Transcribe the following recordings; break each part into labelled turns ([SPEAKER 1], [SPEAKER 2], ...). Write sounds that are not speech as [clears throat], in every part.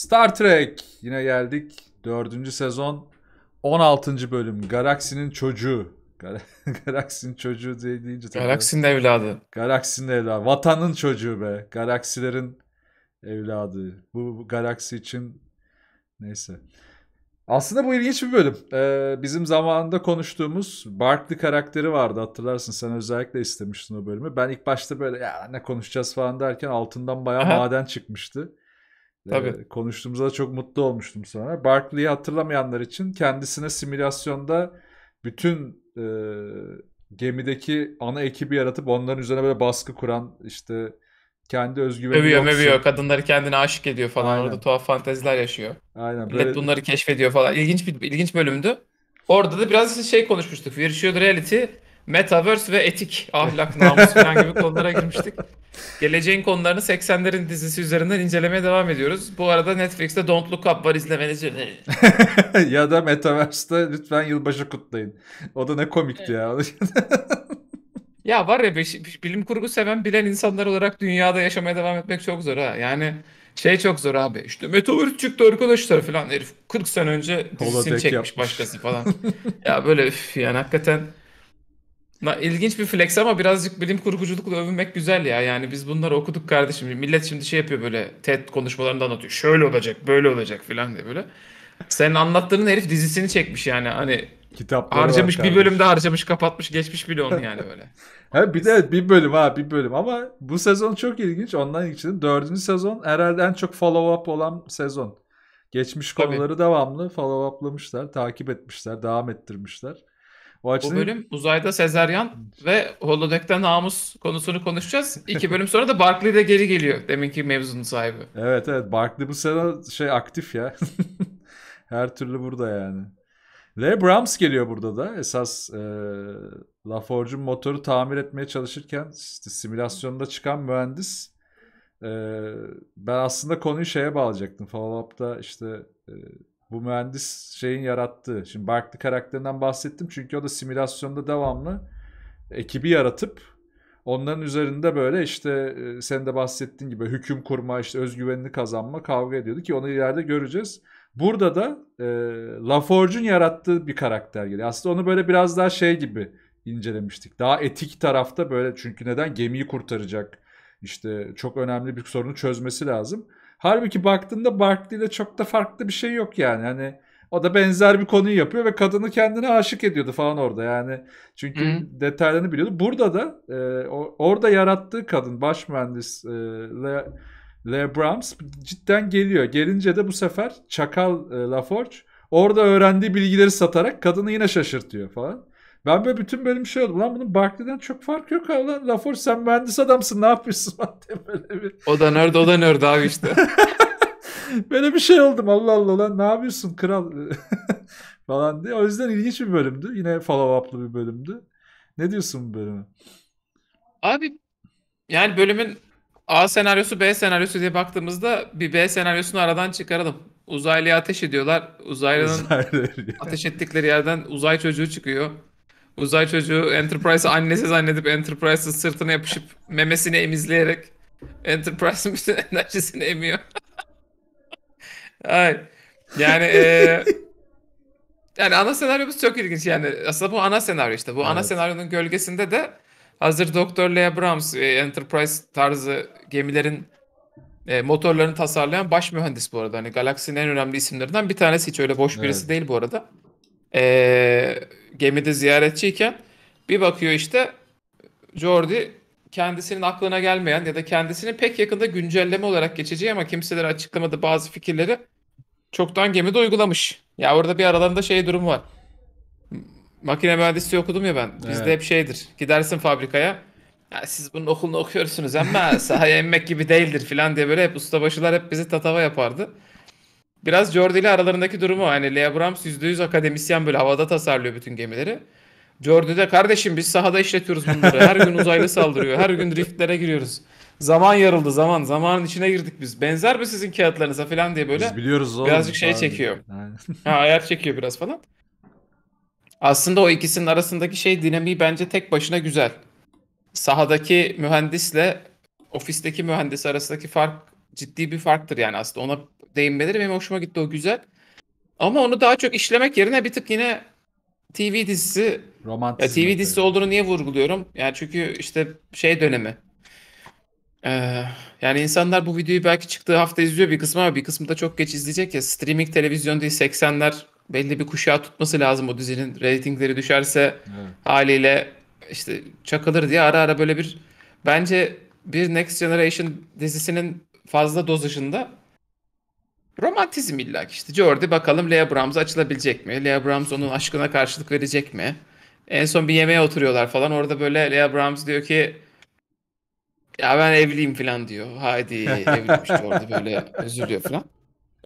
[SPEAKER 1] Star Trek yine geldik. Dördüncü sezon 16. bölüm. Galaksinin çocuğu. [laughs] Galaksinin çocuğu diye deyince. Galaksinin evladı. Galaksinin evladı. Vatanın çocuğu be. Galaksilerin evladı. Bu, bu galaksi için neyse. Aslında bu ilginç bir bölüm. Ee, bizim zamanında konuştuğumuz Barkley karakteri vardı hatırlarsın. Sen özellikle istemiştin o bölümü. Ben ilk başta böyle ya ne konuşacağız falan derken altından bayağı maden çıkmıştı. Ee, Tabii. Konuştuğumuzda çok mutlu olmuştum sonra. Barkley'i hatırlamayanlar için kendisine simülasyonda bütün e, gemideki ana ekibi yaratıp onların üzerine böyle baskı kuran işte kendi özgüveni övüyor, yoksa... Övüyor
[SPEAKER 2] kadınları kendine aşık ediyor falan Aynen. orada tuhaf fanteziler yaşıyor. Aynen. Böyle... bunları keşfediyor falan. İlginç bir ilginç bölümdü. Orada da biraz şey konuşmuştuk. Virtual Reality Metaverse ve etik, ahlak, namus falan gibi konulara girmiştik. Geleceğin konularını 80'lerin dizisi üzerinden incelemeye devam ediyoruz. Bu arada Netflix'te Don't Look Up var izlemenizi.
[SPEAKER 1] [laughs] ya da Metaverse'te lütfen yılbaşı kutlayın. O da ne komikti ya.
[SPEAKER 2] [laughs] ya var ya bilim kurgu seven bilen insanlar olarak dünyada yaşamaya devam etmek çok zor ha. Yani şey çok zor abi. İşte Metaverse çıktı arkadaşlar falan herif 40 sene önce dizisini Holodeck çekmiş yapmış. başkası falan. ya böyle üf yani hakikaten Na, ilginç bir flex ama birazcık bilim kurguculukla övünmek güzel ya. Yani biz bunları okuduk kardeşim. Millet şimdi şey yapıyor böyle TED konuşmalarında anlatıyor. Şöyle olacak, böyle olacak falan diye böyle. Senin anlattığın herif dizisini çekmiş yani. Hani Kitapları harcamış bir bölümde harcamış, kapatmış, geçmiş bile onu yani böyle.
[SPEAKER 1] [laughs] ha, bir de bir bölüm ha bir bölüm ama bu sezon çok ilginç. Ondan için dördüncü sezon herhalde en çok follow up olan sezon. Geçmiş konuları Tabii. devamlı follow up'lamışlar, takip etmişler, devam ettirmişler. Bu açıdan... Bu bölüm
[SPEAKER 2] uzayda Sezeryan hmm. ve Holodeck'te namus konusunu
[SPEAKER 1] konuşacağız. İki bölüm sonra da Barkley de geri geliyor. Deminki mevzunun sahibi. Evet evet Barkley bu sene şey aktif ya. [laughs] Her türlü burada yani. Ve Brahms geliyor burada da. Esas e, LaForge'un motoru tamir etmeye çalışırken işte simülasyonda çıkan mühendis e, ben aslında konuyu şeye bağlayacaktım. Follow-up'ta işte e, bu mühendis şeyin yarattığı. Şimdi Barkley karakterinden bahsettim çünkü o da simülasyonda devamlı ekibi yaratıp onların üzerinde böyle işte e, sen de bahsettiğin gibi hüküm kurma, işte özgüvenini kazanma kavga ediyordu ki onu ileride göreceğiz. Burada da e, LaForge'un yarattığı bir karakter geliyor. Aslında onu böyle biraz daha şey gibi incelemiştik. Daha etik tarafta böyle çünkü neden gemiyi kurtaracak? İşte çok önemli bir sorunu çözmesi lazım. Halbuki baktığında Barkley ile çok da farklı bir şey yok yani. Hani o da benzer bir konuyu yapıyor ve kadını kendine aşık ediyordu falan orada yani. Çünkü hı detaylarını biliyordu. Burada da e, orada yarattığı kadın baş mühendis e, Le, Le Brams cidden geliyor. Gelince de bu sefer Çakal e, Laforge orada öğrendiği bilgileri satarak kadını yine şaşırtıyor falan. Ben böyle bütün bölüm şey oldum. Lan bunun Barkley'den çok fark yok ha. Lan Lafor sen mühendis adamsın ne yapıyorsun lan [laughs] diye böyle bir.
[SPEAKER 2] O da nerd o da nerd abi işte.
[SPEAKER 1] [laughs] böyle bir şey oldum Allah Allah lan ne yapıyorsun kral [laughs] falan diye. O yüzden ilginç bir bölümdü. Yine follow up'lı bir bölümdü. Ne diyorsun bu bölüme?
[SPEAKER 2] Abi yani bölümün A senaryosu B senaryosu diye baktığımızda bir B senaryosunu aradan çıkaralım. Uzaylıya ateş ediyorlar. Uzaylının ateş ettikleri yerden uzay çocuğu çıkıyor. Uzay çocuğu Enterprise annesi zannedip Enterprise'ın sırtına yapışıp memesini emizleyerek Enterprise'ın bütün [laughs] enerjisini emiyor. Hayır. Yani e, yani ana senaryomuz çok ilginç yani. Aslında bu ana senaryo işte. Bu evet. ana senaryonun gölgesinde de hazır Doktor Leia Brams e, Enterprise tarzı gemilerin e, motorlarını tasarlayan baş mühendis bu arada. Hani galaksinin en önemli isimlerinden bir tanesi hiç öyle boş birisi evet. değil bu arada e, gemide ziyaretçiyken bir bakıyor işte Jordi kendisinin aklına gelmeyen ya da kendisinin pek yakında güncelleme olarak geçeceği ama kimseler açıklamadı bazı fikirleri çoktan gemide uygulamış. Ya orada bir aralarında şey durum var. Makine mühendisliği okudum ya ben. Bizde evet. hep şeydir. Gidersin fabrikaya. Ya siz bunun okulunu okuyorsunuz ama sahaya inmek gibi değildir falan diye böyle hep ustabaşılar hep bizi tatava yapardı biraz Jordi ile aralarındaki durumu. Hani Lea Brams %100 akademisyen böyle havada tasarlıyor bütün gemileri. Jordi de kardeşim biz sahada işletiyoruz bunları. Her gün uzaylı saldırıyor. Her gün driftlere giriyoruz. Zaman yarıldı zaman. Zamanın içine girdik biz. Benzer mi sizin kağıtlarınıza falan diye böyle. Biz biliyoruz oğlum. Birazcık şey çekiyor. ha, ayar çekiyor biraz falan. Aslında o ikisinin arasındaki şey dinamiği bence tek başına güzel. Sahadaki mühendisle ofisteki mühendis arasındaki fark ciddi bir farktır yani aslında. Ona değinmeleri benim hoşuma gitti o güzel. Ama onu daha çok işlemek yerine bir tık yine TV dizisi
[SPEAKER 1] romantik TV mesela.
[SPEAKER 2] dizisi olduğunu niye vurguluyorum? Yani çünkü işte şey dönemi. Ee, yani insanlar bu videoyu belki çıktığı hafta izliyor bir kısmı ama bir kısmı da çok geç izleyecek ya. Streaming televizyon değil 80'ler belli bir kuşağı tutması lazım o dizinin. Ratingleri düşerse evet. haliyle işte çakılır diye ara ara böyle bir bence bir Next Generation dizisinin fazla dozajında romantizm illa ki işte. Jordi bakalım Lea Brahms açılabilecek mi? Lea Brahms onun aşkına karşılık verecek mi? En son bir yemeğe oturuyorlar falan. Orada böyle Lea Brahms diyor ki ya ben evliyim falan diyor. Haydi [laughs] evliymiş işte orada böyle üzülüyor falan.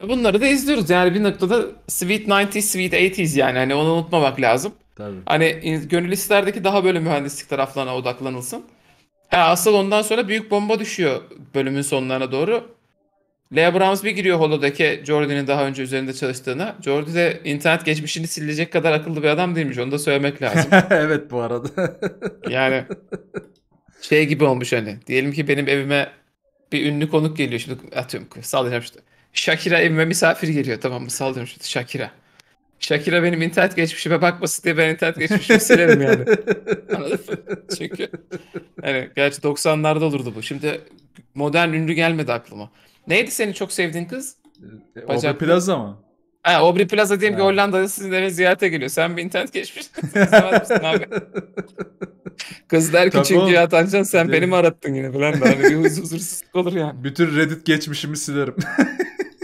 [SPEAKER 2] Bunları da izliyoruz. Yani bir noktada Sweet 90s, Sweet 80s yani. Hani onu unutmamak lazım. Tabii. Hani gönül isterdeki daha böyle mühendislik taraflarına odaklanılsın. Ha, asıl ondan sonra büyük bomba düşüyor bölümün sonlarına doğru. Lea Browns bir giriyor holodaki Jordy'nin daha önce üzerinde çalıştığına. Jordy de internet geçmişini silecek kadar akıllı bir adam değilmiş. Onu da söylemek lazım. [laughs] evet bu arada. [laughs] yani şey gibi olmuş hani. Diyelim ki benim evime bir ünlü konuk geliyor. Şimdi atıyorum sallayacağım işte. Shakira evime misafir geliyor tamam mı? Sallıyorum şimdi Shakira. Shakira benim internet geçmişime bakmasın diye ben internet geçmişimi silerim yani. Anladın Çünkü hani gerçi 90'larda olurdu bu. Şimdi modern ünlü gelmedi aklıma. Neydi seni çok sevdiğin kız? Bacak. E, Aubrey Plaza mı? Ha, Aubrey Plaza diyeyim ki Ha. Hollanda'da sizin eve ziyarete geliyor. Sen bir internet
[SPEAKER 1] geçmiş. [laughs] [laughs] Kız der ki Tabii çünkü oğlum. Atancan sen beni mi arattın yine falan da. Hani bir huzursuzluk [laughs] olur yani. Bütün Reddit geçmişimi silerim.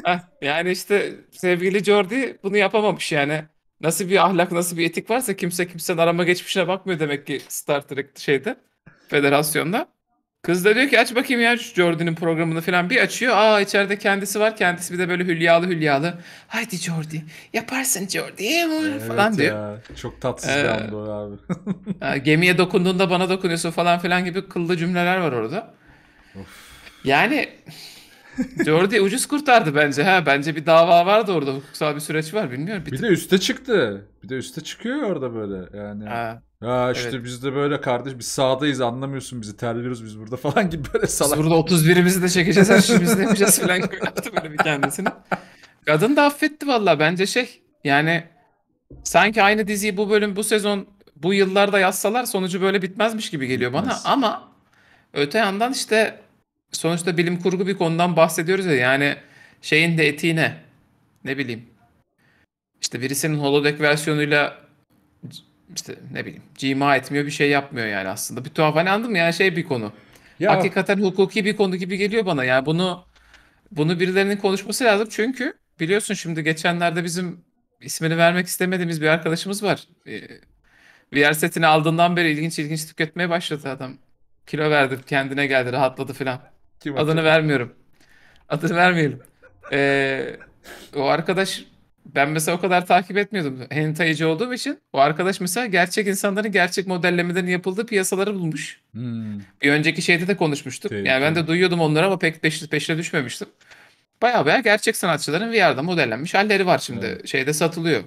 [SPEAKER 1] Heh,
[SPEAKER 2] yani işte sevgili Jordi bunu yapamamış yani. Nasıl bir ahlak, nasıl bir etik varsa kimse kimsenin arama geçmişine bakmıyor demek ki Star Trek şeyde, federasyonda. Kız da diyor ki aç bakayım ya şu Jordy'nin programını falan bir açıyor. Aa içeride kendisi var. Kendisi bir de böyle hülyalı hülyalı. Haydi Jordy yaparsın Jordy evet falan ya. diyor.
[SPEAKER 1] Çok tatsız ee, bir abi.
[SPEAKER 2] [laughs] E, gemiye dokunduğunda bana dokunuyorsun falan filan gibi kıllı cümleler var orada. Of. Yani Jordy [laughs] ucuz kurtardı bence. ha Bence bir dava vardı orada. Hukuksal bir süreç var bilmiyorum. Bir,
[SPEAKER 1] bir de üste çıktı. Bir de üste çıkıyor orada böyle yani. Ha. Ya işte evet. biz de böyle kardeş biz sağdayız anlamıyorsun bizi terliyoruz biz burada [laughs] falan gibi böyle salak. Biz burada 31'imizi de çekeceğiz her biz ne yapacağız falan gibi yaptı böyle bir [laughs] kendisini.
[SPEAKER 2] Kadın da affetti valla bence şey yani sanki aynı diziyi bu bölüm bu sezon bu yıllarda yazsalar sonucu böyle bitmezmiş gibi geliyor Bitmez. bana ama öte yandan işte sonuçta bilim kurgu bir konudan bahsediyoruz ya yani şeyin de etiğine ne bileyim işte birisinin holodeck versiyonuyla işte ne bileyim cima etmiyor bir şey yapmıyor yani aslında. Bir tuhaf hani anladın mı yani şey bir konu. Ya. Hakikaten hukuki bir konu gibi geliyor bana yani bunu bunu birilerinin konuşması lazım çünkü biliyorsun şimdi geçenlerde bizim ismini vermek istemediğimiz bir arkadaşımız var. Ee, VR setini aldığından beri ilginç ilginç tüketmeye başladı adam. Kilo verdi, kendine geldi, rahatladı filan. Adını vermiyorum. Adını vermeyelim. Ee, o arkadaş ben mesela o kadar takip etmiyordum. Hentai'ci olduğum için o arkadaş mesela gerçek insanların gerçek modellemelerin yapıldığı piyasaları bulmuş. Hmm. Bir önceki şeyde de konuşmuştuk. Tehlikeli. Yani ben de duyuyordum onları ama pek peş, peşine düşmemiştim. Baya baya gerçek sanatçıların VR'da modellenmiş halleri var şimdi. Evet. Şeyde satılıyor.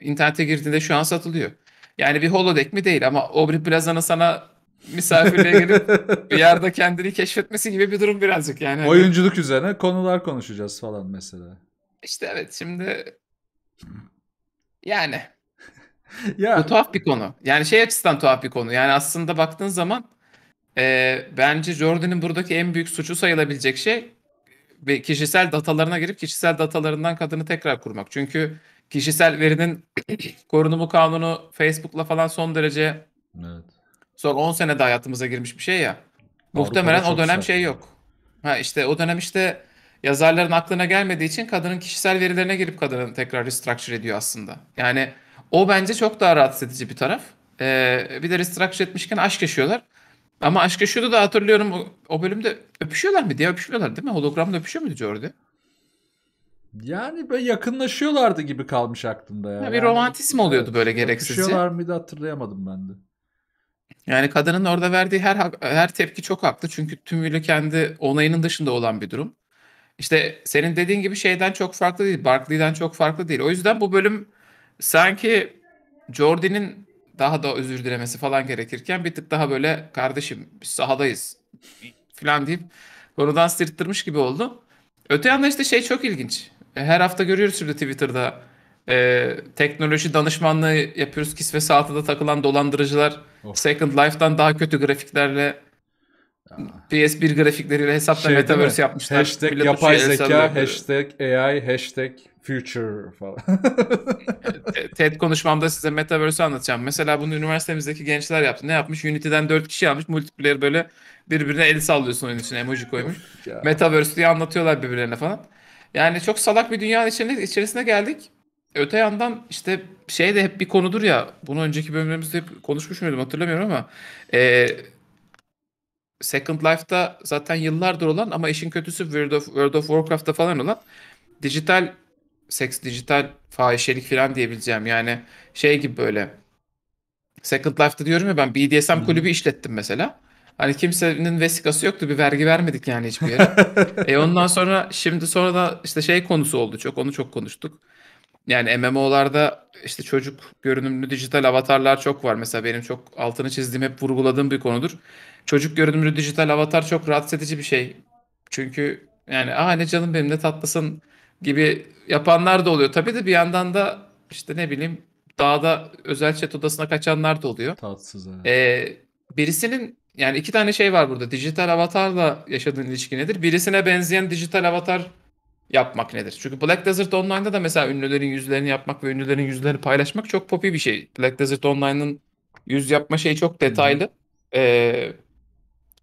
[SPEAKER 2] İnternete girdiğinde şu an satılıyor. Yani bir holodeck mi değil ama Aubrey Plaza'nın sana misafirliğe gelip bir [laughs] yerde kendini keşfetmesi gibi bir durum birazcık yani. Oyunculuk
[SPEAKER 1] üzerine konular konuşacağız falan mesela.
[SPEAKER 2] İşte evet şimdi yani. [laughs] ya. Bu tuhaf bir konu. Yani şey açısından tuhaf bir konu. Yani aslında baktığın zaman e, bence Jordan'ın buradaki en büyük suçu sayılabilecek şey ve kişisel datalarına girip kişisel datalarından kadını tekrar kurmak. Çünkü kişisel verinin [clears throat] korunumu kanunu Facebook'la falan son derece evet. son 10 senede hayatımıza girmiş bir şey ya. Avrupa'da Muhtemelen o dönem şey yok. Ha işte o dönem işte yazarların aklına gelmediği için kadının kişisel verilerine girip kadını tekrar restructure ediyor aslında. Yani o bence çok daha rahatsız edici bir taraf. Ee, bir de restructure etmişken aşk yaşıyorlar. Ama aşk yaşıyordu da hatırlıyorum o, o bölümde öpüşüyorlar mı diye öpüşmüyorlar değil mi? Hologramda öpüşüyor muydu Jordi?
[SPEAKER 1] Yani böyle yakınlaşıyorlardı gibi kalmış aklımda ya. ya bir yani, romantizm oluyordu evet, böyle gereksizce. Öpüşüyorlar mıydı hatırlayamadım ben de. Yani kadının orada verdiği her her tepki çok haklı.
[SPEAKER 2] Çünkü tümüyle kendi onayının dışında olan bir durum işte senin dediğin gibi şeyden çok farklı değil. Barkley'den çok farklı değil. O yüzden bu bölüm sanki Jordy'nin daha da özür dilemesi falan gerekirken bir tık daha böyle kardeşim biz sahadayız falan deyip konudan sırttırmış gibi oldu. Öte yandan işte şey çok ilginç. E, her hafta görüyoruz şimdi Twitter'da e, teknoloji danışmanlığı yapıyoruz. Kis ve takılan dolandırıcılar oh. Second Life'dan daha kötü grafiklerle PS1 grafikleriyle hesapla şey, metaverse yapmışlar. Hashtag Millet yapay zeka,
[SPEAKER 1] hashtag AI, hashtag future falan.
[SPEAKER 2] [laughs] TED konuşmamda size metaverse anlatacağım. Mesela bunu üniversitemizdeki gençler yaptı. Ne yapmış? Unity'den 4 kişi almış. Multiplayer böyle birbirine el sallıyorsun oyun içine emoji koymuş. metaverse diye anlatıyorlar birbirlerine falan. Yani çok salak bir dünyanın içine, içerisine geldik. Öte yandan işte şey de hep bir konudur ya. Bunu önceki bölümlerimizde hep konuşmuş muydum hatırlamıyorum ama. Eee Second Life'da zaten yıllardır olan ama işin kötüsü World of, World of Warcraft'ta falan olan dijital seks, dijital fahişelik falan diyebileceğim. Yani şey gibi böyle Second Life'da diyorum ya ben BDSM hmm. kulübü işlettim mesela. Hani kimsenin vesikası yoktu. Bir vergi vermedik yani hiçbir yere. [laughs] e ondan sonra şimdi sonra da işte şey konusu oldu çok. Onu çok konuştuk. Yani MMO'larda işte çocuk görünümlü dijital avatarlar çok var. Mesela benim çok altını çizdiğim hep vurguladığım bir konudur. Çocuk görünümlü dijital avatar çok rahatsız edici bir şey. Çünkü yani aa ne canım benim ne tatlısın gibi yapanlar da oluyor. Tabii de bir yandan da işte ne bileyim dağda özel chat odasına kaçanlar da oluyor. Tatsız ha. Ee, birisinin yani iki tane şey var burada. Dijital avatarla yaşadığın ilişki nedir? Birisine benzeyen dijital avatar yapmak nedir? Çünkü Black Desert Online'da da mesela ünlülerin yüzlerini yapmak ve ünlülerin yüzlerini paylaşmak çok popi bir şey. Black Desert Online'ın yüz yapma şeyi çok detaylı. Ee,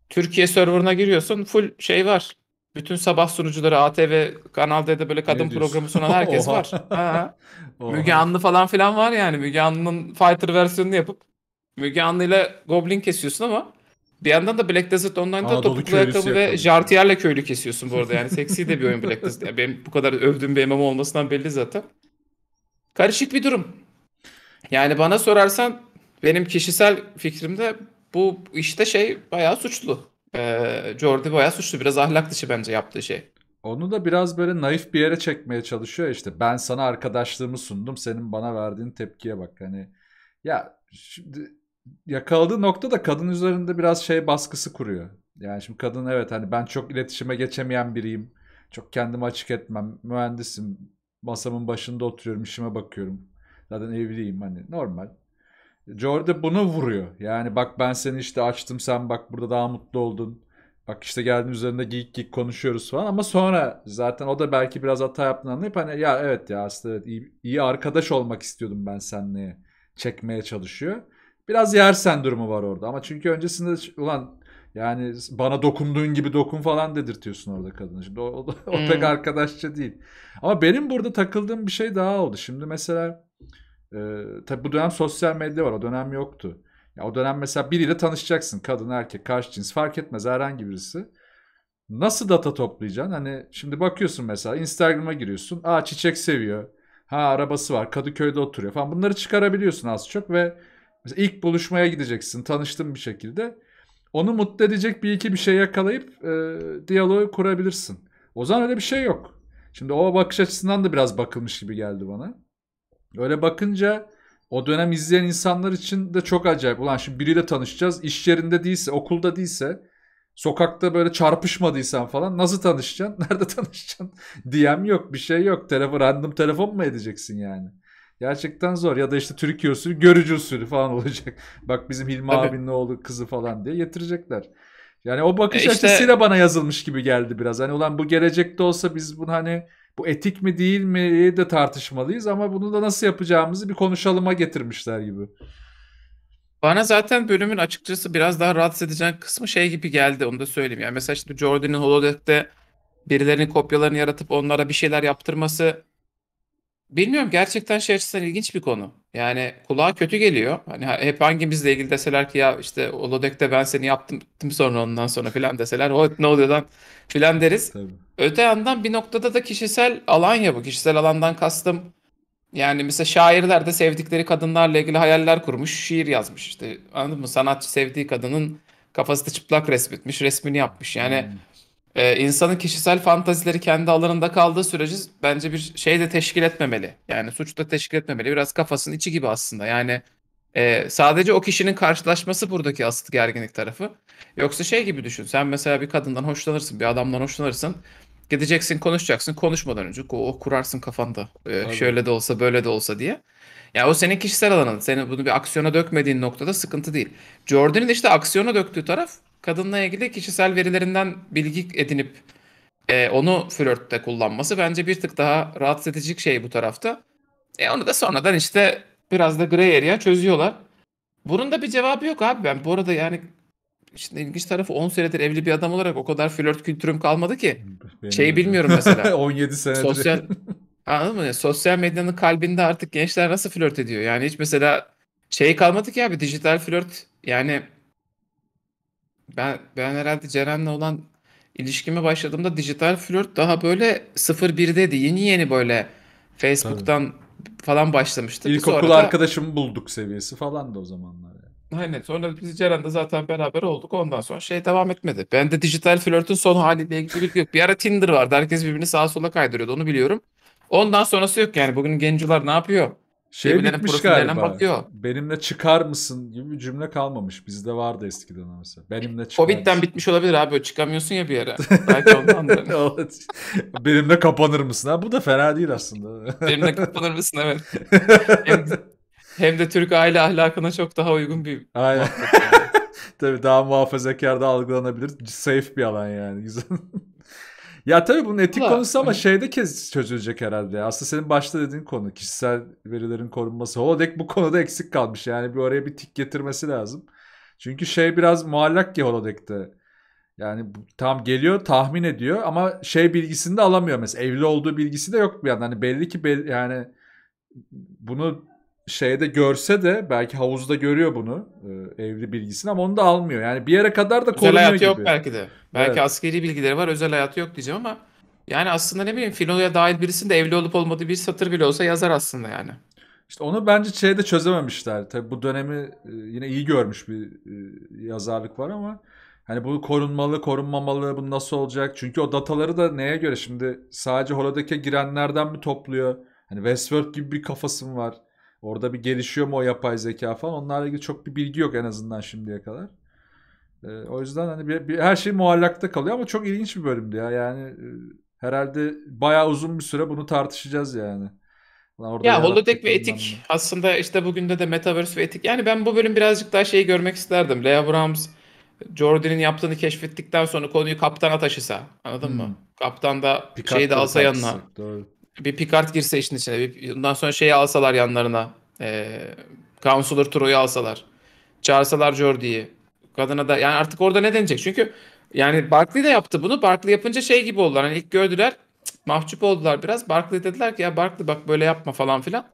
[SPEAKER 2] Türkiye serverına giriyorsun full şey var. Bütün sabah sunucuları ATV kanalda da böyle kadın programı sunan herkes var. [laughs] Ha. [laughs] Müge Anlı falan filan var yani. Müge Anlı'nın Fighter versiyonunu yapıp Müge Anlı ile Goblin kesiyorsun ama bir yandan da Black Desert Online'da Anadolu topuklu ayakkabı ve jartiyerle köylü kesiyorsun bu arada. Yani seksi de bir oyun Black Desert. Yani benim bu kadar övdüğüm bir MMO olmasından belli zaten. Karışık bir durum. Yani bana sorarsan benim kişisel fikrimde bu işte şey bayağı suçlu. Ee,
[SPEAKER 1] Jordi bayağı suçlu. Biraz ahlak dışı bence yaptığı şey. Onu da biraz böyle naif bir yere çekmeye çalışıyor işte. Ben sana arkadaşlığımı sundum. Senin bana verdiğin tepkiye bak. Hani ya şimdi yakaladığı nokta da kadın üzerinde biraz şey baskısı kuruyor. Yani şimdi kadın evet hani ben çok iletişime geçemeyen biriyim. Çok kendimi açık etmem. Mühendisim. Masamın başında oturuyorum, işime bakıyorum. Zaten evliyim hani normal. Jordi bunu vuruyor. Yani bak ben seni işte açtım sen bak burada daha mutlu oldun. Bak işte geldin üzerinde geyik geyik konuşuyoruz falan ama sonra zaten o da belki biraz hata yaptığını anlayıp hani ya evet ya aslında evet, iyi, iyi arkadaş olmak istiyordum ben seninle çekmeye çalışıyor. Biraz yersen durumu var orada ama çünkü öncesinde ulan yani bana dokunduğun gibi dokun falan dedirtiyorsun orada kadına. Şimdi o, o, [laughs] o hmm. pek arkadaşça değil. Ama benim burada takıldığım bir şey daha oldu. Şimdi mesela e, tabi bu dönem sosyal medya var. O dönem yoktu. Ya o dönem mesela biriyle tanışacaksın. Kadın, erkek, karşı cins fark etmez herhangi birisi. Nasıl data toplayacaksın? Hani şimdi bakıyorsun mesela Instagram'a giriyorsun. Aa çiçek seviyor. Ha arabası var. Kadıköy'de oturuyor falan. Bunları çıkarabiliyorsun az çok ve Mesela ilk buluşmaya gideceksin. Tanıştın bir şekilde. Onu mutlu edecek bir iki bir şey yakalayıp e, diyaloğu kurabilirsin. O zaman öyle bir şey yok. Şimdi o bakış açısından da biraz bakılmış gibi geldi bana. Öyle bakınca o dönem izleyen insanlar için de çok acayip. Ulan şimdi biriyle tanışacağız. İş yerinde değilse, okulda değilse, sokakta böyle çarpışmadıysan falan nasıl tanışacaksın? [laughs] Nerede tanışacaksın? [laughs] Diyem yok, bir şey yok. Telefon, random telefon mu edeceksin yani? Gerçekten zor. Ya da işte Türkiye usulü, görücü usulü falan [laughs] olacak. Bak bizim Hilmi Tabii. abinin oğlu kızı falan diye getirecekler. Yani o bakış e işte, açısıyla bana yazılmış gibi geldi biraz. Hani ulan bu gelecekte olsa biz bunu hani bu etik mi değil mi de tartışmalıyız ama bunu da nasıl yapacağımızı bir konuşalıma getirmişler gibi.
[SPEAKER 2] Bana zaten bölümün açıkçası biraz daha rahatsız edeceğin kısmı şey gibi geldi onu da söyleyeyim. Yani mesela işte Jordan'in Holodeck'te birilerinin kopyalarını yaratıp onlara bir şeyler yaptırması Bilmiyorum gerçekten şey açısından ilginç bir konu. Yani kulağa kötü geliyor. Hani hep hangimizle ilgili deseler ki ya işte Holodeck'te ben seni yaptım yaptım sonra ondan sonra filan deseler o ne oluyor lan filan deriz. Tabii. Öte yandan bir noktada da kişisel alan ya bu. Kişisel alandan kastım yani mesela şairler de sevdikleri kadınlarla ilgili hayaller kurmuş, şiir yazmış. işte anladın mı? Sanatçı sevdiği kadının kafası çıplak resmetmiş, resmini yapmış. Yani hmm. Ee, insanın kişisel fantazileri kendi alanında kaldığı sürece bence bir şey de teşkil etmemeli. Yani suç da teşkil etmemeli. Biraz kafasının içi gibi aslında. Yani e, sadece o kişinin karşılaşması buradaki asıl gerginlik tarafı. Yoksa şey gibi düşün. Sen mesela bir kadından hoşlanırsın, bir adamdan hoşlanırsın. Gideceksin konuşacaksın. Konuşmadan önce o, o kurarsın kafanda. Ee, şöyle de olsa böyle de olsa diye. Ya o senin kişisel alanın. Senin bunu bir aksiyona dökmediğin noktada sıkıntı değil. Jordan'ın işte aksiyona döktüğü taraf kadınla ilgili kişisel verilerinden bilgi edinip e, onu flörtte kullanması bence bir tık daha rahatsız edici şey bu tarafta. E onu da sonradan işte biraz da gray area çözüyorlar. Bunun da bir cevabı yok abi. Ben bu arada yani işte ilginç tarafı 10 senedir evli bir adam olarak o kadar flört kültürüm kalmadı ki. Benim şey bilmiyorum mesela. 17 [laughs] senedir. Sosyal Anladın mı? sosyal medyanın kalbinde artık gençler nasıl flört ediyor? Yani hiç mesela şey kalmadı ki abi dijital flört. Yani ben ben herhalde Ceren'le olan ilişkime başladığımda dijital flört daha böyle 01'deydi. Yeni yeni böyle Facebook'tan falan başlamıştı. Biz İlkokul sonra da-
[SPEAKER 1] arkadaşımı bulduk seviyesi falan da o zamanlar.
[SPEAKER 2] Yani. Aynen. Sonra biz Ceren'de zaten beraber olduk. Ondan sonra şey devam etmedi. Ben de dijital flörtün son haliyle ilgili bir bilgi şey yok. Bir ara Tinder vardı. Herkes birbirini sağa sola kaydırıyordu. Onu biliyorum. Ondan sonrası yok yani. Bugün gencular ne yapıyor? Şey bitmiş galiba. Bakıyor.
[SPEAKER 1] Benimle çıkar mısın gibi bir cümle kalmamış. Bizde vardı eskiden mesela. Benimle çıkar Covid'den mısın? bitmiş olabilir abi. Çıkamıyorsun ya bir yere. [laughs] Belki ondandır. [laughs] Benimle kapanır mısın? Ha, bu da fena
[SPEAKER 2] değil aslında. Benimle kapanır mısın evet. [laughs] hem, hem de Türk aile ahlakına
[SPEAKER 1] çok daha uygun bir Aynen. Yani. Tabii daha muhafazakar da algılanabilir. Safe bir alan yani. Güzel. Ya tabii bunun etik ama, konusu ama hani şeyde kez çözülecek herhalde. Aslında senin başta dediğin konu kişisel verilerin korunması. Holodeck bu konuda eksik kalmış. Yani bir oraya bir tik getirmesi lazım. Çünkü şey biraz muallak ki Holodeck'te. Yani tam geliyor tahmin ediyor ama şey bilgisini de alamıyor mesela. Evli olduğu bilgisi de yok bir yandan. Hani belli ki belli, yani bunu şeyde görse de belki havuzda görüyor bunu evli bilgisini ama onu da almıyor. Yani bir yere kadar da korunuyor gibi. yok belki de. Belki Evet.
[SPEAKER 2] askeri bilgileri var, özel hayatı yok diyeceğim ama yani aslında ne bileyim filoya dahil birisinin de evli olup olmadığı bir satır bile olsa yazar aslında yani.
[SPEAKER 1] İşte onu bence şeyde çözememişler. Tabii bu dönemi e, yine iyi görmüş bir e, yazarlık var ama hani bu korunmalı, korunmamalı, bu nasıl olacak? Çünkü o dataları da neye göre şimdi sadece Holodeck'e girenlerden mi topluyor? Hani Westworld gibi bir kafası var? Orada bir gelişiyor mu o yapay zeka falan? Onlarla ilgili çok bir bilgi yok en azından şimdiye kadar. Ee, o yüzden hani bir, bir, her şey muallakta kalıyor ama çok ilginç bir bölümdü ya. Yani e, herhalde bayağı uzun bir süre bunu tartışacağız yani. orada ya holodeck ve etik anlamda. aslında işte bugün de de metaverse ve etik. Yani
[SPEAKER 2] ben bu bölüm birazcık daha şeyi görmek isterdim. Lea Brahms Jordan'in yaptığını keşfettikten sonra konuyu kaptana taşısa. Anladın hmm. mı? Kaptan da Picard şeyi de alsa yanına. Doğru. Bir Picard girse işin içine. Bir, ondan sonra şeyi alsalar yanlarına. E, Counselor Troy'u alsalar. Çağırsalar Jordi'yi. Kadına da yani artık orada ne denecek? Çünkü yani Barkley de yaptı bunu. Barkley yapınca şey gibi oldular. Hani ilk gördüler cık, mahcup oldular biraz. Barkley dediler ki ya Barkley bak böyle yapma falan filan.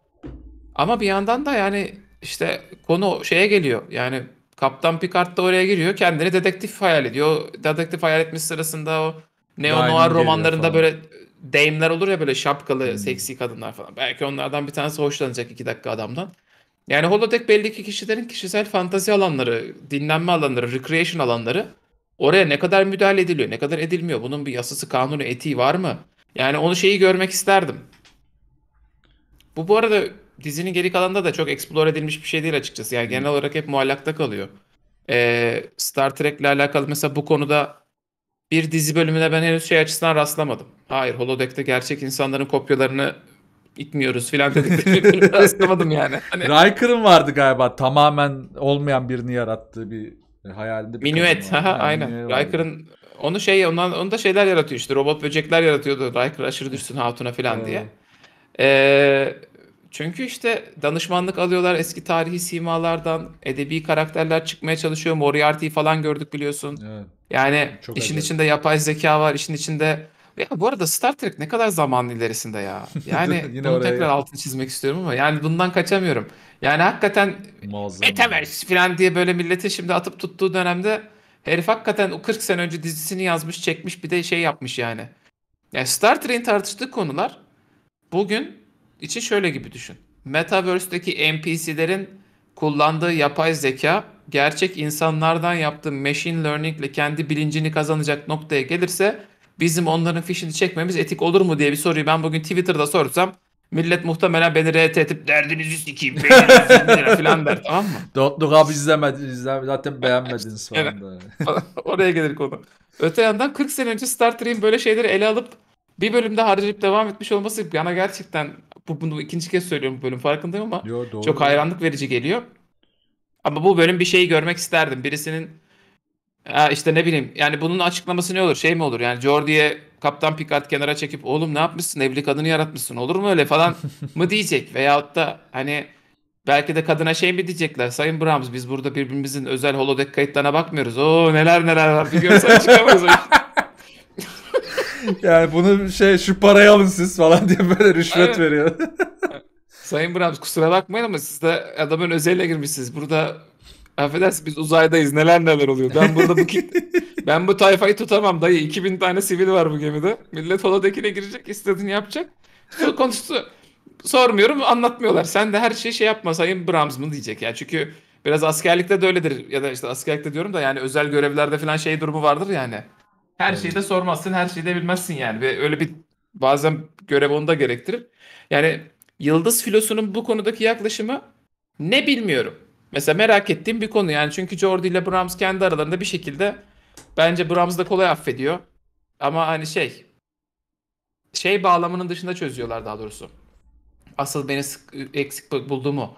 [SPEAKER 2] Ama bir yandan da yani işte konu şeye geliyor. Yani Kaptan Picard da oraya giriyor. Kendini dedektif hayal ediyor. dedektif hayal etmiş sırasında o Neo Noir romanlarında falan. böyle dame'ler olur ya böyle şapkalı, hmm. seksi kadınlar falan. Belki onlardan bir tanesi hoşlanacak iki dakika adamdan. Yani holodeck belli ki kişilerin kişisel fantazi alanları, dinlenme alanları, recreation alanları oraya ne kadar müdahale ediliyor, ne kadar edilmiyor? Bunun bir yasası, kanunu, etiği var mı? Yani onu şeyi görmek isterdim. Bu bu arada dizinin geri kalanında da çok explore edilmiş bir şey değil açıkçası. Yani genel olarak hep muallakta kalıyor. Ee, Star Trek'le alakalı mesela bu konuda bir dizi bölümüne ben henüz şey açısından rastlamadım. Hayır, Holodeck'te gerçek insanların kopyalarını
[SPEAKER 1] itmiyoruz filan dedikleri [laughs] rastlamadım yani. Hani... Riker'ın vardı galiba tamamen olmayan birini yarattığı bir hayalinde. Bir Minuet. Ha, yani aynen. Riker'ın
[SPEAKER 2] onu şey ondan onu da şeyler yaratıyor işte robot böcekler yaratıyordu Riker aşırı düşsün hatuna filan evet. diye. Ee, çünkü işte danışmanlık alıyorlar eski tarihi simalardan edebi karakterler çıkmaya çalışıyor. Moriarty falan gördük biliyorsun. Evet. Yani Çok işin acayip. içinde yapay zeka var, işin içinde ya bu arada Star Trek ne kadar zaman ilerisinde ya. [laughs] Yani Yine bunu tekrar geldik. altını çizmek istiyorum ama yani bundan kaçamıyorum. Yani hakikaten Muazzam. Metaverse falan diye böyle millete şimdi atıp tuttuğu dönemde herif hakikaten o 40 sene önce dizisini yazmış, çekmiş bir de şey yapmış yani. Yani Star Trek'in tartıştığı konular bugün için şöyle gibi düşün. Metaverse'deki NPC'lerin kullandığı yapay zeka gerçek insanlardan yaptığı machine learning ile kendi bilincini kazanacak noktaya gelirse bizim onların fişini çekmemiz etik olur mu diye bir soruyu ben bugün Twitter'da sorsam millet muhtemelen beni RT edip derdinizi sikeyim falan der tamam mı?
[SPEAKER 1] [laughs] Doktor abi izlemedi, izlemedi zaten beğenmediniz falan. [laughs] Evet. [laughs] Oraya gelir konu.
[SPEAKER 2] Öte yandan 40 sene önce Star Trek'in böyle şeyleri ele alıp bir bölümde harcayıp devam etmiş olması yana gerçekten bu, bunu ikinci kez söylüyorum bu bölüm farkındayım ama Yo, doğru. çok hayranlık verici geliyor. Ama bu bölüm bir şeyi görmek isterdim. Birisinin ya işte ne bileyim yani bunun açıklaması ne olur şey mi olur yani Jordi'ye Kaptan Picard kenara çekip oğlum ne yapmışsın evli kadını yaratmışsın olur mu öyle falan [laughs] mı diyecek veyahut da hani belki de kadına şey mi diyecekler Sayın Brahms biz burada birbirimizin özel holodeck kayıtlarına bakmıyoruz o neler neler var bir görsen çıkamayız
[SPEAKER 1] [laughs] yani bunu şey şu parayı alın siz falan diye böyle rüşvet Aynen. veriyor.
[SPEAKER 2] Sayın Brahms kusura bakmayın ama siz de adamın özeline girmişsiniz. Burada affedersin biz uzaydayız neler neler oluyor. Ben burada bu [laughs] ben bu tayfayı tutamam dayı. 2000 tane sivil var bu gemide. Millet holodekine girecek istediğini yapacak. Su konusu sormuyorum anlatmıyorlar. Sen de her şeyi şey yapma Sayın Bramsman diyecek ya. Çünkü biraz askerlikte de öyledir. Ya da işte askerlikte diyorum da yani özel görevlerde falan şey durumu vardır yani. Her evet. şeyi de sormazsın, her şeyi de bilmezsin yani. Ve öyle bir bazen görev onu da gerektirir. Yani Yıldız filosunun bu konudaki yaklaşımı ne bilmiyorum. Mesela merak ettiğim bir konu yani çünkü Jordi ile Brahms kendi aralarında bir şekilde bence Brahms da kolay affediyor. Ama hani şey şey bağlamının dışında çözüyorlar daha doğrusu. Asıl beni sık, eksik bulduğumu.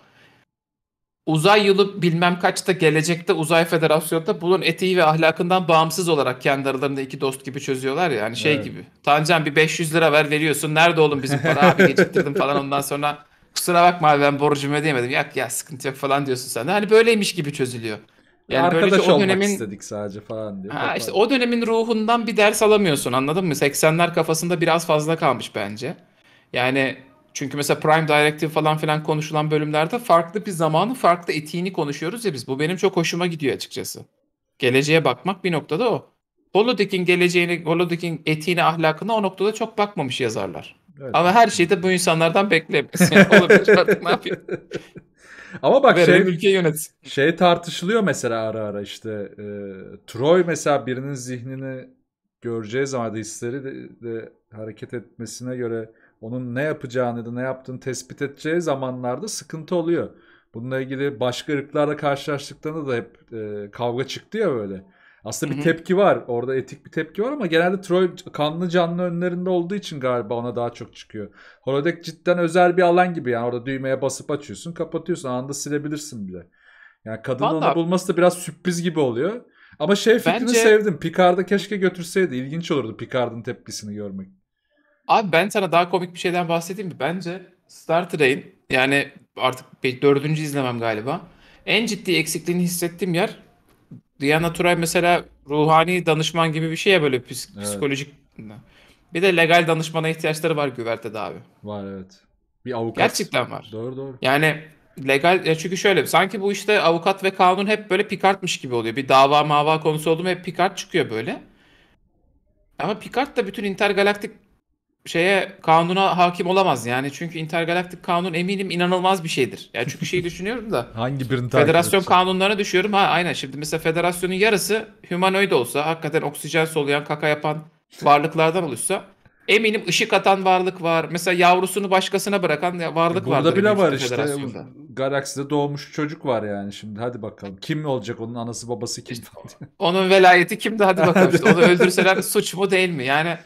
[SPEAKER 2] Uzay yılı bilmem kaçta gelecekte Uzay Federasyonu'nda bunun etiği ve ahlakından bağımsız olarak kendi aralarında iki dost gibi çözüyorlar ya. Hani şey evet. gibi. Tancan bir 500 lira ver veriyorsun. Nerede oğlum bizim para abi geciktirdim falan ondan sonra kusura bakma abi ben borcumu ödeyemedim. Yak ya sıkıntı yok falan diyorsun sen de. Hani böyleymiş gibi çözülüyor. Yani Arkadaş böylece şey, o dönemin... istedik
[SPEAKER 1] sadece falan diyor. Ha, işte
[SPEAKER 2] o dönemin ruhundan bir ders alamıyorsun anladın mı? 80'ler kafasında biraz fazla kalmış bence. Yani çünkü mesela Prime Directive falan filan konuşulan bölümlerde farklı bir zamanı farklı etiğini konuşuyoruz ya biz. Bu benim çok hoşuma gidiyor açıkçası. Geleceğe bakmak bir noktada o. Holodeck'in geleceğini, Holodeck'in etiğine, ahlakına o noktada çok bakmamış yazarlar. Evet. Ama her şeyi de bu insanlardan bekleyebiliriz. Yani olabilir [laughs] artık ne yapayım. Ama bak şey, ülkeyi
[SPEAKER 1] yönet. şey tartışılıyor mesela ara ara işte e, Troy mesela birinin zihnini göreceği zaman da hisleri de, de hareket etmesine göre onun ne yapacağını da ne yaptığını tespit edeceği zamanlarda sıkıntı oluyor. Bununla ilgili başka ırklarla karşılaştıklarında da hep e, kavga çıktı ya böyle. Aslında bir tepki var. Orada etik bir tepki var ama genelde Troy kanlı canlı önlerinde olduğu için galiba ona daha çok çıkıyor. Holodeck cidden özel bir alan gibi yani. Orada düğmeye basıp açıyorsun, kapatıyorsun. Anında silebilirsin bile. Yani kadın onu bulması da biraz sürpriz gibi oluyor. Ama şey fikrini Bence... sevdim. Picard'a keşke götürseydi. İlginç olurdu Picard'ın tepkisini görmek.
[SPEAKER 2] Abi ben sana daha komik bir şeyden bahsedeyim mi? Bence Star Trek'in yani artık dördüncü izlemem galiba. En ciddi eksikliğini hissettiğim yer Rihanna Turay mesela ruhani danışman gibi bir şey ya böyle psik- Evet. psikolojik. Bir de legal danışmana ihtiyaçları var güvertede abi. Var evet. Bir avukat. Gerçekten var. Doğru doğru. Yani legal ya çünkü şöyle sanki bu işte avukat ve kanun hep böyle pikartmış gibi oluyor. Bir dava mava konusu oldu mu hep pikart çıkıyor böyle. Ama pikart da bütün intergalaktik şeye kanuna hakim olamaz yani. Çünkü intergalaktik kanun eminim inanılmaz bir şeydir. Yani çünkü şey [laughs] düşünüyorum da.
[SPEAKER 1] Hangi birini takip Federasyon
[SPEAKER 2] edeceksin? kanunlarına düşüyorum. Ha aynen şimdi mesela federasyonun yarısı humanoid olsa, hakikaten oksijen soluyan, kaka yapan varlıklardan oluşsa eminim ışık atan varlık var. Mesela yavrusunu başkasına bırakan varlık var. E, burada bile var işte.
[SPEAKER 1] Galakside doğmuş çocuk var yani şimdi hadi bakalım. Kim olacak onun anası babası kim? İşte,
[SPEAKER 2] onun velayeti kimde hadi bakalım. işte onu öldürseler suç mu değil mi? Yani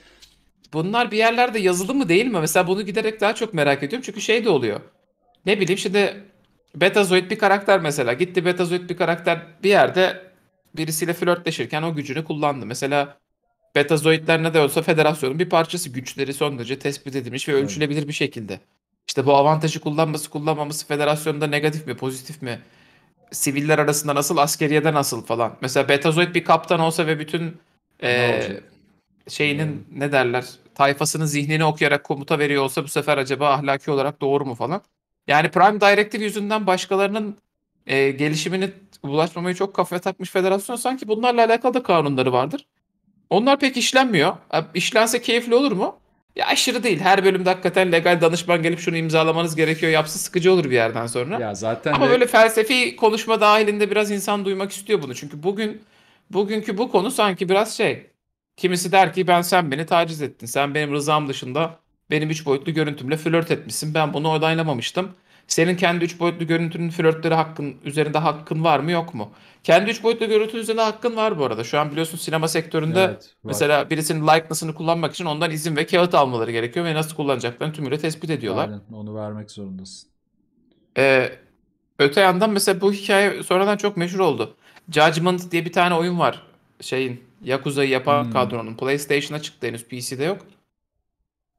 [SPEAKER 2] bunlar bir yerlerde yazılı mı değil mi? Mesela bunu giderek daha çok merak ediyorum. Çünkü şey de oluyor. Ne bileyim şimdi Betazoid bir karakter mesela. Gitti Betazoid bir karakter bir yerde birisiyle flörtleşirken o gücünü kullandı. Mesela Betazoidler ne de olsa federasyonun bir parçası. Güçleri son derece tespit edilmiş ve ölçülebilir bir şekilde. İşte bu avantajı kullanması kullanmaması federasyonda negatif mi pozitif mi? Siviller arasında nasıl askeriyede nasıl falan. Mesela Betazoid bir kaptan olsa ve bütün
[SPEAKER 1] e, ee,
[SPEAKER 2] şeyinin hmm. ne derler tayfasının zihnini okuyarak komuta veriyor olsa bu sefer acaba ahlaki olarak doğru mu falan. Yani Prime Directive yüzünden başkalarının e, gelişimini bulaşmamayı çok kafaya takmış federasyon sanki bunlarla alakalı da kanunları vardır. Onlar pek işlenmiyor. E, işlense keyifli olur mu? Ya aşırı değil. Her bölümde hakikaten legal danışman gelip şunu imzalamanız gerekiyor yapsa sıkıcı olur bir yerden sonra. Ya zaten Ama de... böyle felsefi konuşma dahilinde biraz insan duymak istiyor bunu. Çünkü bugün bugünkü bu konu sanki biraz şey Kimisi der ki ben sen beni taciz ettin. Sen benim rızam dışında benim üç boyutlu görüntümle flört etmişsin. Ben bunu onaylamamıştım. Senin kendi üç boyutlu görüntünün flörtleri hakkın üzerinde hakkın var mı yok mu? Kendi üç boyutlu görüntünün üzerinde hakkın var bu arada. Şu an biliyorsun sinema sektöründe evet, mesela birisinin likeness'ını kullanmak için ondan izin ve kağıt almaları gerekiyor ve nasıl kullanacaklarını tümüyle tespit ediyorlar. Aynen onu vermek zorundasın. Ee, öte yandan mesela bu hikaye sonradan çok meşhur oldu. Judgment diye bir tane oyun var. Şeyin Yakuza'yı yapan hmm. kadronun. PlayStation'a çıktı henüz PC'de yok.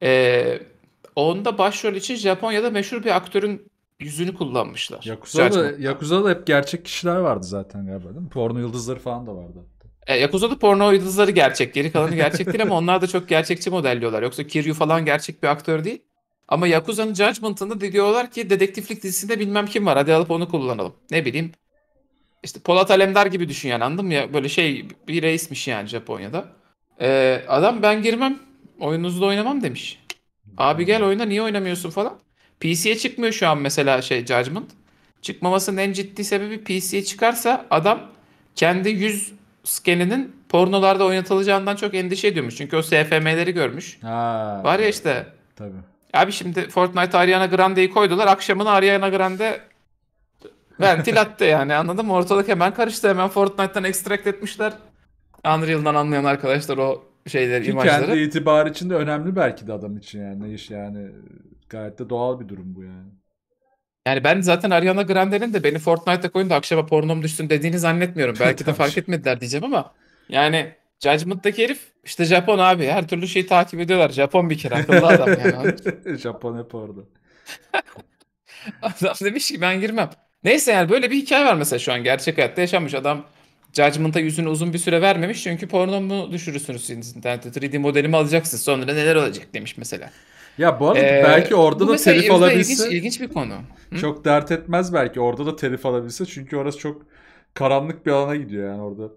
[SPEAKER 2] Ee, onda başrol için Japonya'da meşhur bir aktörün yüzünü kullanmışlar. Yakuza'da,
[SPEAKER 1] Yakuza'da hep gerçek kişiler vardı zaten galiba değil mi? Porno yıldızları falan da vardı.
[SPEAKER 2] E, Yakuza'da porno yıldızları gerçek. Geri kalanı gerçek değil ama onlar da çok gerçekçi modelliyorlar. Yoksa Kiryu falan gerçek bir aktör değil. Ama Yakuza'nın Judgment'ında diyorlar ki dedektiflik dizisinde bilmem kim var. Hadi alıp onu kullanalım. Ne bileyim işte Polat Alemdar gibi düşün yani anladın mı ya? Böyle şey bir reismiş yani Japonya'da. Ee, adam ben girmem oyununuzda oynamam demiş. Abi gel oyna niye oynamıyorsun falan. PC'ye çıkmıyor şu an mesela şey Judgment. Çıkmamasının en ciddi sebebi PC'ye çıkarsa adam kendi yüz skeninin pornolarda oynatılacağından çok endişe ediyormuş. Çünkü o SFM'leri görmüş. Ha, Var ya işte. Tabii. Abi şimdi Fortnite Ariana Grande'yi koydular. akşamın Ariana Grande Ventilatte yani anladın mı? Ortalık hemen karıştı. Hemen Fortnite'tan extract etmişler. Unreal'dan anlayan arkadaşlar o şeyleri, Ki imajları. Kendi
[SPEAKER 1] itibarı için de önemli belki de adam için yani. ne iş yani gayet de doğal bir durum bu yani.
[SPEAKER 2] Yani ben zaten Ariana Grande'nin de beni Fortnite'a koyun da akşama pornom düştün dediğini zannetmiyorum. [laughs] Belki de fark etmediler diyeceğim ama yani Judgment'daki herif işte Japon abi. Her türlü şeyi takip ediyorlar. Japon bir kere akıllı adam yani.
[SPEAKER 1] [laughs] Japon hep orada.
[SPEAKER 2] [laughs] adam demiş ki ben girmem. Neyse yani böyle bir hikaye var mesela şu an gerçek hayatta yaşanmış adam Judgment'a yüzünü uzun bir süre vermemiş çünkü porno mu düşürürsünüz siz internette 3D modelimi alacaksınız sonra neler olacak demiş mesela.
[SPEAKER 1] Ya bu arada ee, belki orada da telif alabilse. Ilginç, ilginç bir konu. Hı? Çok dert etmez belki orada da telif alabilse çünkü orası çok karanlık bir alana gidiyor yani orada.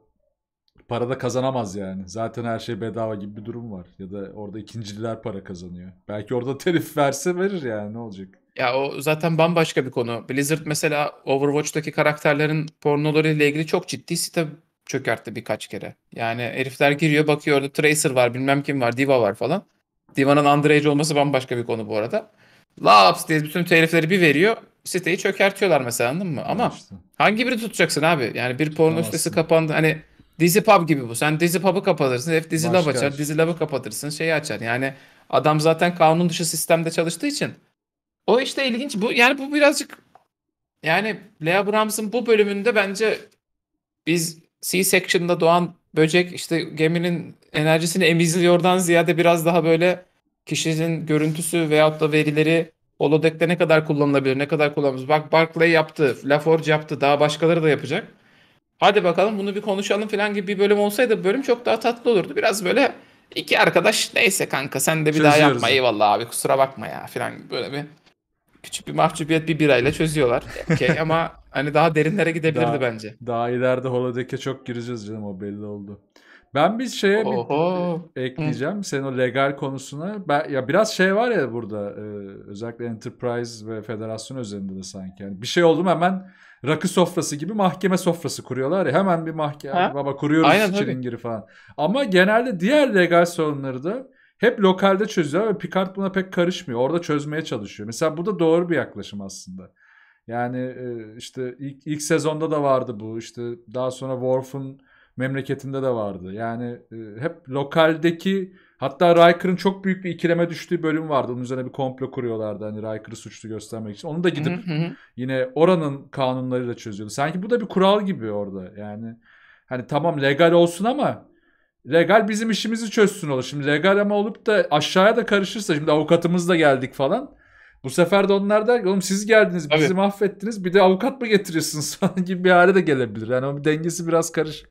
[SPEAKER 1] Para da kazanamaz yani. Zaten her şey bedava gibi bir durum var. Ya da orada ikinciler para kazanıyor. Belki orada telif verse verir yani ne olacak? Ya o
[SPEAKER 2] zaten bambaşka bir konu. Blizzard mesela Overwatch'taki karakterlerin pornolarıyla ilgili çok ciddi site çökertti birkaç kere. Yani herifler giriyor bakıyor orada Tracer var bilmem kim var Diva var falan. Diva'nın underage olması bambaşka bir konu bu arada. Laps diye bütün telifleri bir veriyor. Siteyi çökertiyorlar mesela anladın mı? Ama işte. hangi biri tutacaksın abi? Yani bir porno sitesi kapandı. Hani dizi pub gibi bu. Sen dizi pub'ı kapatırsın. Hep dizi Başka lab açar. Dizi lab'ı kapatırsın. Şeyi açar. Yani adam zaten kanun dışı sistemde çalıştığı için o işte ilginç. Bu yani bu birazcık yani Lea Brams'ın bu bölümünde bence biz C-section'da doğan böcek işte geminin enerjisini emizliyordan ziyade biraz daha böyle kişinin görüntüsü veyahut da verileri holodeck'te ne kadar kullanılabilir, ne kadar kullanılabilir. Bak Barclay yaptı, LaForge yaptı, daha başkaları da yapacak. Hadi bakalım bunu bir konuşalım falan gibi bir bölüm olsaydı bölüm çok daha tatlı olurdu. Biraz böyle iki arkadaş neyse kanka sen de bir Çözüyoruz. daha yapma eyvallah abi kusura bakma ya falan böyle
[SPEAKER 1] bir küçük bir mahcubiyet bir birayla çözüyorlar. Okay, [laughs] ama hani
[SPEAKER 2] daha derinlere gidebilirdi daha,
[SPEAKER 1] bence. Daha ileride Holodeck'e çok gireceğiz canım o belli oldu. Ben bir şeye Oho. bir ekleyeceğim. Hı. Senin o legal konusuna. Ben, ya biraz şey var ya burada e, özellikle Enterprise ve Federasyon üzerinde de sanki. Yani bir şey oldu mu hemen rakı sofrası gibi mahkeme sofrası kuruyorlar ya. Hemen bir mahkeme baba kuruyoruz Aynen, çilingiri falan. Ama genelde diğer legal sorunları da hep lokalde çözüyor ve Picard buna pek karışmıyor. Orada çözmeye çalışıyor. Mesela bu da doğru bir yaklaşım aslında. Yani e, işte ilk, ilk sezonda da vardı bu. İşte daha sonra Worf'un memleketinde de vardı. Yani e, hep lokaldeki hatta Riker'ın çok büyük bir ikileme düştüğü bölüm vardı. Onun üzerine bir komplo kuruyorlardı hani Riker'ı suçlu göstermek için. Onu da gidip yine oranın kanunlarıyla çözüyordu. Sanki bu da bir kural gibi orada. Yani hani tamam legal olsun ama Regal bizim işimizi çözsün olur. Şimdi Regal ama olup da aşağıya da karışırsa şimdi avukatımız da geldik falan. Bu sefer de onlar da oğlum siz geldiniz bizi Tabii. mahvettiniz bir de avukat mı getiriyorsunuz falan [laughs] gibi bir hale de gelebilir. Yani o dengesi biraz karışık.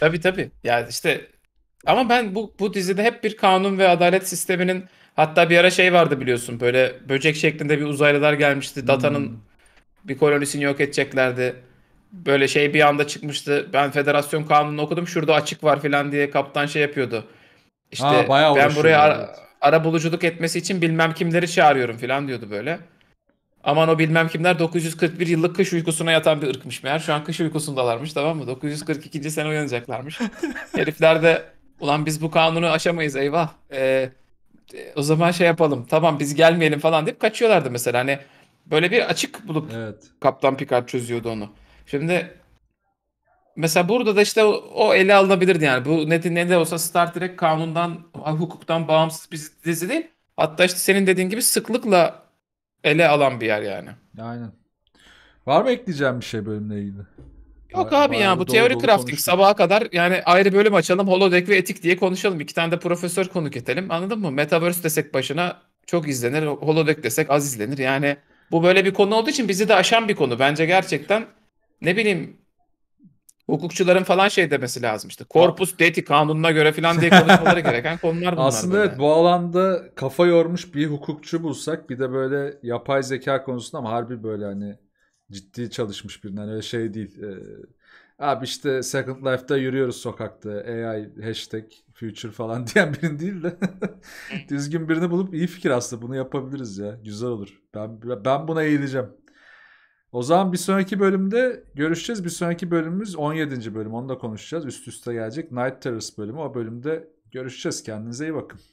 [SPEAKER 1] Tabi tabi. Yani işte ama
[SPEAKER 2] ben bu, bu dizide hep bir kanun ve adalet sisteminin hatta bir ara şey vardı biliyorsun böyle böcek şeklinde bir uzaylılar gelmişti. Data'nın hmm. bir kolonisini yok edeceklerdi böyle şey bir anda çıkmıştı. Ben federasyon kanunu okudum. Şurada açık var filan diye kaptan şey yapıyordu.
[SPEAKER 1] İşte ha, bayağı ben buraya ara,
[SPEAKER 2] ara buluculuk etmesi için bilmem kimleri çağırıyorum filan diyordu böyle. Aman o bilmem kimler 941 yıllık kış uykusuna yatan bir ırkmış meğer. Şu an kış uykusundalarmış tamam mı? 942. sene uyanacaklarmış. [laughs] Herifler de ulan biz bu kanunu aşamayız eyvah. Ee, e, o zaman şey yapalım tamam biz gelmeyelim falan deyip kaçıyorlardı mesela. Hani böyle bir açık bulup evet. Kaptan Picard çözüyordu onu. Şimdi mesela burada da işte o, o ele alınabilirdi yani. Bu ne, ne de olsa Star Trek kanundan, hukuktan bağımsız bir dizi değil. Hatta işte senin dediğin gibi sıklıkla ele alan bir yer yani.
[SPEAKER 1] Aynen. Var mı ekleyeceğim bir şey bölümle ilgili?
[SPEAKER 2] Yok abi ya bu teori crafting konuştum. sabaha kadar yani ayrı bölüm açalım holodeck ve etik diye konuşalım. İki tane de profesör konuk edelim anladın mı? Metaverse desek başına çok izlenir. Holodeck desek az izlenir. Yani bu böyle bir konu olduğu için bizi de aşan bir konu. Bence gerçekten ne bileyim hukukçuların falan şey demesi lazım işte. Korpus deti kanununa göre falan diye konuşmaları [laughs] gereken konular bunlar. Aslında böyle.
[SPEAKER 1] evet bu alanda kafa yormuş bir hukukçu bulsak bir de böyle yapay zeka konusunda ama harbi böyle hani ciddi çalışmış birinden hani öyle şey değil. Ee, abi işte Second Life'da yürüyoruz sokakta AI hashtag future falan [laughs] diyen birini değil de [laughs] düzgün birini bulup iyi fikir aslında bunu yapabiliriz ya. Güzel olur. Ben ben buna eğileceğim. O zaman bir sonraki bölümde görüşeceğiz. Bir sonraki bölümümüz 17. bölüm. Onu da konuşacağız. Üst üste gelecek. Night Terrace bölümü. O bölümde görüşeceğiz. Kendinize iyi bakın.